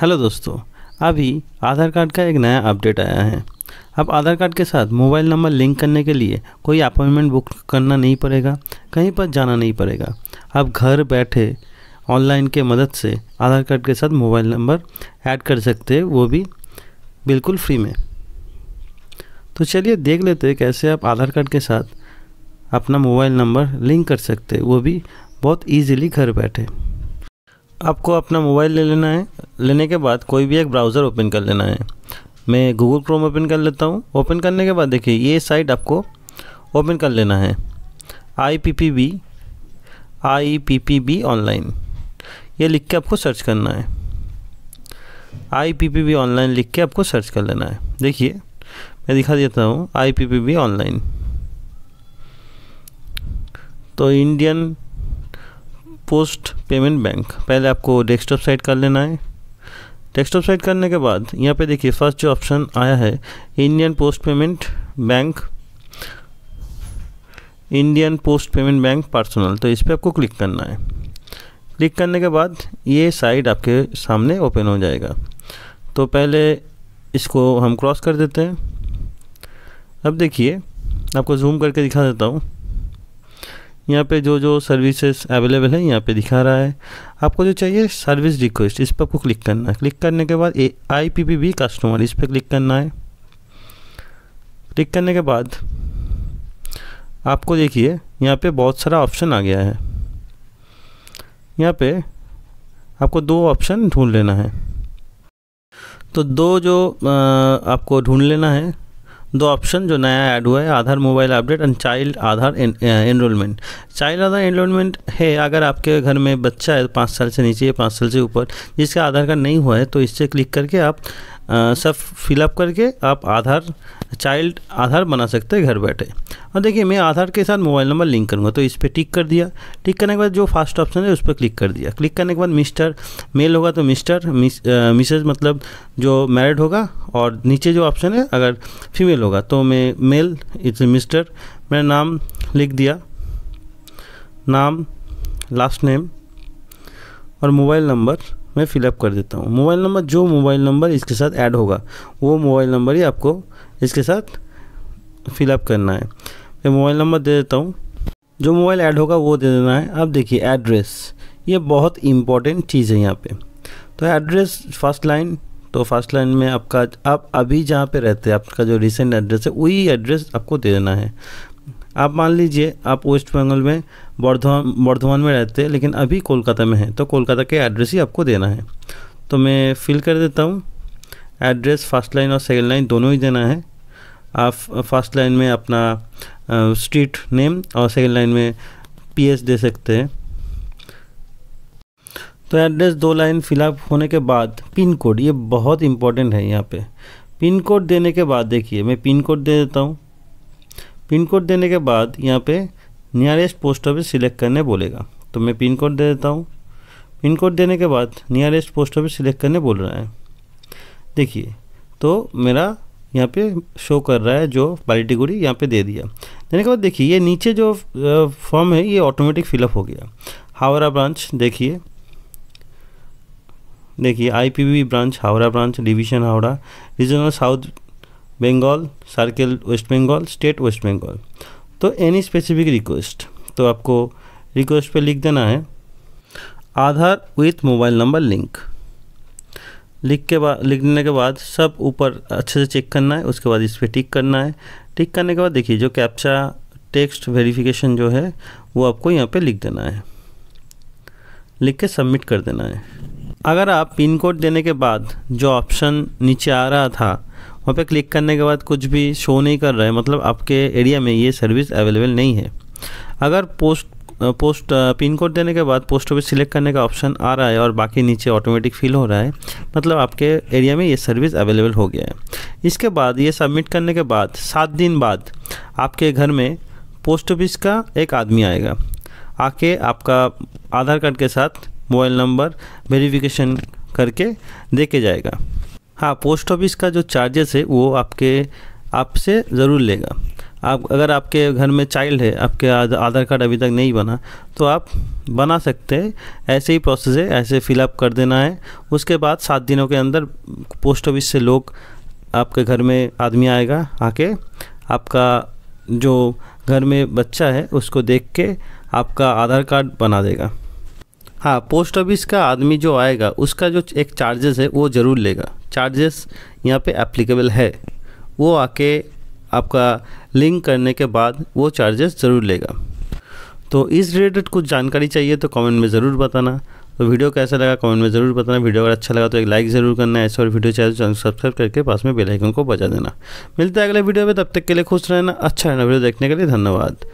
hello दोस्तों अभी आधार card का एक नया अपडेट आया है अब आधार कार्ड के साथ मोबाइल नंबर लिंक करने के लिए कोई अपॉइंटमेंट बुक करना नहीं पड़ेगा कहीं पर जाना नहीं पड़ेगा अब घर बैठे ऑनलाइन के मदद से आधार कार्ड के साथ मोबाइल नंबर ऐड कर सकते हैं वो भी बिल्कुल फ्री में तो चलिए देख लेते हैं कैसे आप आधार कार्ड के साथ अपना मोबाइल नंबर लिंक कर सकते वो भी बहुत ईजीली घर बैठे आपको अपना मोबाइल ले लेना है लेने के बाद कोई भी एक ब्राउज़र ओपन कर लेना है मैं गूगल क्रोम ओपन कर लेता हूँ ओपन करने के बाद देखिए ये साइट आपको ओपन कर लेना है I P P B I P P B online ये लिख के आपको सर्च करना है I P P B online लिख के आपको सर्च कर लेना है देखिए मैं दिखा देता हूँ I P P B online तो इंडियन पोस्ट पेमेंट बैंक पहले आपको डेस्कटॉप साइट कर लेना है डेस्कटॉप साइट करने के बाद यहाँ पे देखिए फर्स्ट जो ऑप्शन आया है Indian post payment bank Indian post payment bank personal तो इस पर आपको क्लिक करना है क्लिक करने के बाद ये साइट आपके सामने ओपन हो जाएगा तो पहले इसको हम क्रॉस कर देते हैं अब देखिए आपको जूम करके दिखा देता हूँ यहाँ पे जो जो सर्विसेज अवेलेबल है यहाँ पे दिखा रहा है आपको जो चाहिए सर्विस रिक्वेस्ट इस पर आपको क्लिक करना है क्लिक करने के बाद A I P P B customer इस पर क्लिक करना है क्लिक करने के बाद आपको देखिए यहाँ पे बहुत सारा ऑप्शन आ गया है यहाँ पे आपको दो ऑप्शन ढूंढ लेना है तो दो जो आ, आपको ढूंढ लेना है दो ऑप्शन जो नया ऐड हुआ है Aadhaar mobile update and child Aadhaar enrolment child eh, Aadhaar enrolment है अगर आपके घर में बच्चा है पाँच साल से नीचे या पाँच साल से ऊपर जिसका आधार कार्ड नहीं हुआ है तो इससे क्लिक करके आप आ, सब फिलअप करके आप आधार चाइल्ड आधार बना सकते हैं घर बैठे और हाँ, देखिए मैं आधार के साथ मोबाइल नंबर लिंक करूँगा तो इस पर टिक कर दिया टिक करने के बाद जो फास्ट ऑप्शन है उस पर क्लिक कर दिया क्लिक करने के बाद मिस्टर मेल होगा तो मिस्टर मिस मिसेज मतलब जो मैरिड होगा और नीचे जो ऑप्शन है अगर फीमेल होगा तो मैं मेल इट्स मिस्टर मैंने नाम लिख दिया नाम लास्ट नेम और मोबाइल नंबर मैं फिलअप कर देता हूँ मोबाइल नंबर जो मोबाइल नंबर इसके साथ ऐड होगा वो मोबाइल नंबर ही आपको इसके साथ फिलअप करना है मैं मोबाइल नंबर दे देता हूँ जो मोबाइल ऐड होगा वो दे देना है अब देखिए एड्रेस ये बहुत इंपॉर्टेंट चीज़ है यहाँ पे तो एड्रेस फर्स्ट लाइन तो फर्स्ट लाइन में आपका आप अभी जहाँ पे रहते हैं आपका जो रिसेंट एड्रेस है वही एड्रेस आपको दे देना है आप मान लीजिए आप वेस्ट बंगाल में बर्धमान बर्धमान में रहते हैं लेकिन अभी कोलकाता में है तो कोलकाता के एड्रेस ही आपको देना है तो मैं फिल कर देता हूँ एड्रेस फर्स्ट लाइन और सेकेंड लाइन दोनों ही देना है आप फर्स्ट लाइन में अपना स्ट्रीट नेम और सेकेंड लाइन में पीएस दे सकते हैं तो एड्रेस दो लाइन फिलअप होने के बाद पिन कोड ये बहुत इंपॉर्टेंट है यहाँ पे पिन कोड देने के बाद देखिए मैं पिन कोड दे देता हूँ पिन कोड देने के बाद यहाँ पे नियरेस्ट पोस्ट ऑफिस सिलेक्ट करने बोलेगा तो मैं पिन कोड दे देता हूँ पिन कोड देने के बाद नियरेस्ट पोस्ट ऑफिस सिलेक्ट करने बोल रहा है देखिए तो मेरा यहाँ पे शो कर रहा है जो बाल्टीगुड़ी यहाँ पे दे दिया देने के बाद देखिए ये नीचे जो फॉर्म है ये ऑटोमेटिक फिलअप हो गया हावड़ा ब्रांच देखिए देखिए IPB branch Howrah branch division Howrah regional south Bengal circle west Bengal state west Bengal तो एनी स्पेसिफिक रिक्वेस्ट तो आपको रिक्वेस्ट पे लिख देना है Aadhaar with mobile number link लिख के बाद लिखने के बाद सब ऊपर अच्छे से चेक करना है उसके बाद इस पर टिक करना है टिक करने के बाद देखिए जो कैप्चा टेक्स्ट वेरिफिकेशन जो है वो आपको यहाँ पे लिख देना है लिख के सबमिट कर देना है अगर आप पिन कोड देने के बाद जो ऑप्शन नीचे आ रहा था वहाँ पे क्लिक करने के बाद कुछ भी शो नहीं कर रहा है मतलब आपके एरिया में ये सर्विस अवेलेबल नहीं है अगर पोस्ट पोस्ट पिन कोड देने के बाद पोस्ट ऑफिस सिलेक्ट करने का ऑप्शन आ रहा है और बाकी नीचे ऑटोमेटिक फिल हो रहा है मतलब आपके एरिया में ये सर्विस अवेलेबल हो गया है इसके बाद ये सबमिट करने के बाद सात दिन बाद आपके घर में पोस्ट ऑफिस का एक आदमी आएगा आके आपका आधार कार्ड के साथ मोबाइल नंबर वेरिफिकेशन करके के जाएगा हाँ पोस्ट ऑफिस का जो चार्जेस है वो आपके आपसे ज़रूर लेगा आप अगर आपके घर में चाइल्ड है आपके आधार कार्ड अभी तक नहीं बना तो आप बना सकते हैं ऐसे ही प्रोसेस है ऐसे फिलअप कर देना है उसके बाद सात दिनों के अंदर पोस्ट ऑफिस से लोग आपके घर में आदमी आएगा आके आपका जो घर में बच्चा है उसको देख के आपका आधार कार्ड बना देगा हाँ पोस्ट ऑफिस का आदमी जो आएगा उसका जो एक चार्जेस है वो ज़रूर लेगा चार्जेस यहाँ पे एप्लीकेबल है वो आके आपका लिंक करने के बाद वो चार्जेस ज़रूर लेगा तो इस रिलेटेड कुछ जानकारी चाहिए तो कमेंट में ज़रूर बताना तो वीडियो कैसा लगा कमेंट में ज़रूर बताना वीडियो अगर अच्छा लगा तो एक लाइक ज़रूर करना ऐसे और वीडियो चैनल सब्सक्राइब करके पास में बेल आइकन को बजा देना मिलते हैं अगले वीडियो में तब तक के लिए खुश रहना अच्छा रहना वीडियो देखने के लिए धन्यवाद